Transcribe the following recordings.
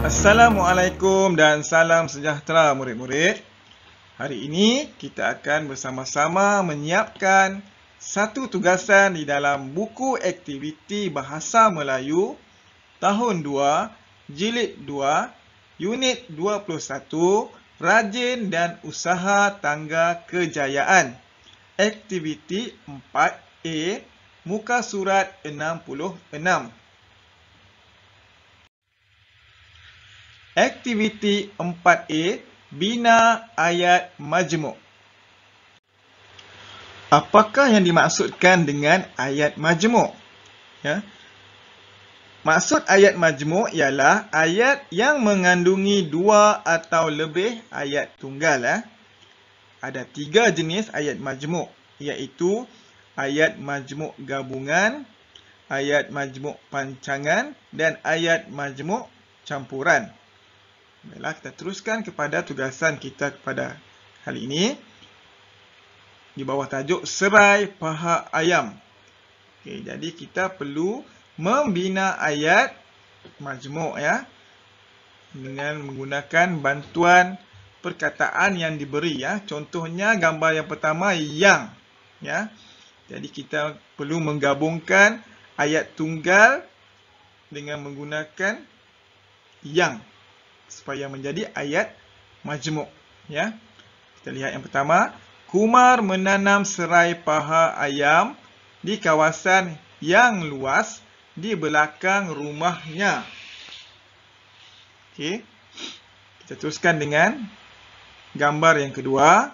Assalamualaikum dan salam sejahtera murid-murid. Hari ini kita akan bersama-sama menyiapkan satu tugasan di dalam buku aktiviti Bahasa Melayu tahun 2 jilid 2 unit 21 rajin dan usaha tangga kejayaan. Aktiviti 4A muka surat 66. Aktiviti 4A Bina Ayat Majmuk Apakah yang dimaksudkan dengan ayat majmuk? Ya. Maksud ayat majmuk ialah ayat yang mengandungi dua atau lebih ayat tunggal. Eh. Ada tiga jenis ayat majmuk iaitu ayat majmuk gabungan, ayat majmuk pancangan dan ayat majmuk campuran. Baiklah, kita teruskan kepada tugasan kita kepada kali ini. Di bawah tajuk serai paha ayam. Okay, jadi kita perlu membina ayat majmuk ya. Dengan menggunakan bantuan perkataan yang diberi ya. Contohnya gambar yang pertama yang ya. Jadi kita perlu menggabungkan ayat tunggal dengan menggunakan yang supaya menjadi ayat majmuk ya kita lihat yang pertama Kumar menanam serai paha ayam di kawasan yang luas di belakang rumahnya okey kita teruskan dengan gambar yang kedua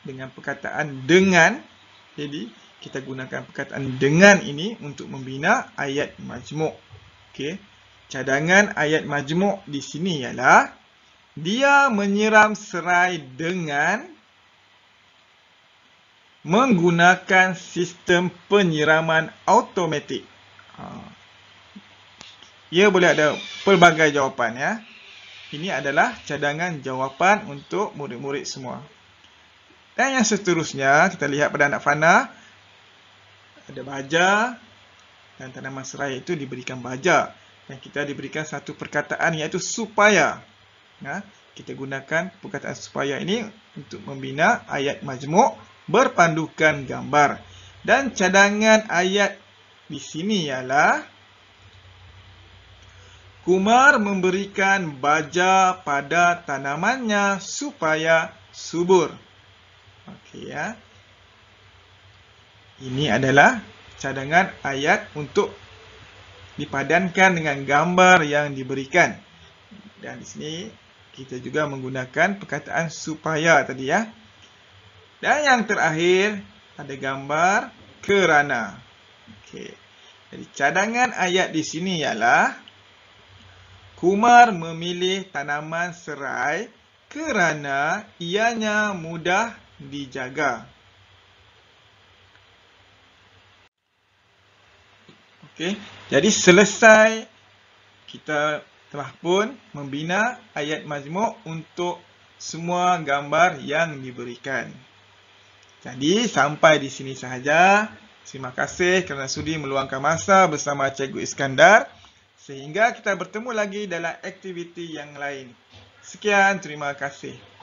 dengan perkataan dengan jadi kita gunakan perkataan dengan ini untuk membina ayat majmuk Okay. Cadangan ayat majmuk di sini ialah dia menyiram serai dengan menggunakan sistem penyiraman automatik. Ha. Ia boleh ada pelbagai jawapan ya. Ini adalah cadangan jawapan untuk murid-murid semua. Dan yang seterusnya, kita lihat pada anak Fana. Ada baja dan tanaman serai itu diberikan baja dan kita diberikan satu perkataan iaitu supaya. Ya, kita gunakan perkataan supaya ini untuk membina ayat majmuk berpandukan gambar. Dan cadangan ayat di sini ialah Kumar memberikan baja pada tanamannya supaya subur. Okey ya. Ini adalah cadangan ayat untuk dipadankan dengan gambar yang diberikan. Dan di sini kita juga menggunakan perkataan supaya tadi ya. Dan yang terakhir ada gambar kerana. Okey. Jadi cadangan ayat di sini ialah Kumar memilih tanaman serai kerana ianya mudah dijaga. Okey. Jadi selesai kita telah pun membina ayat mazmuk untuk semua gambar yang diberikan. Jadi sampai di sini sahaja. Terima kasih kerana sudi meluangkan masa bersama Cikgu Iskandar. Sehingga kita bertemu lagi dalam aktiviti yang lain. Sekian, terima kasih.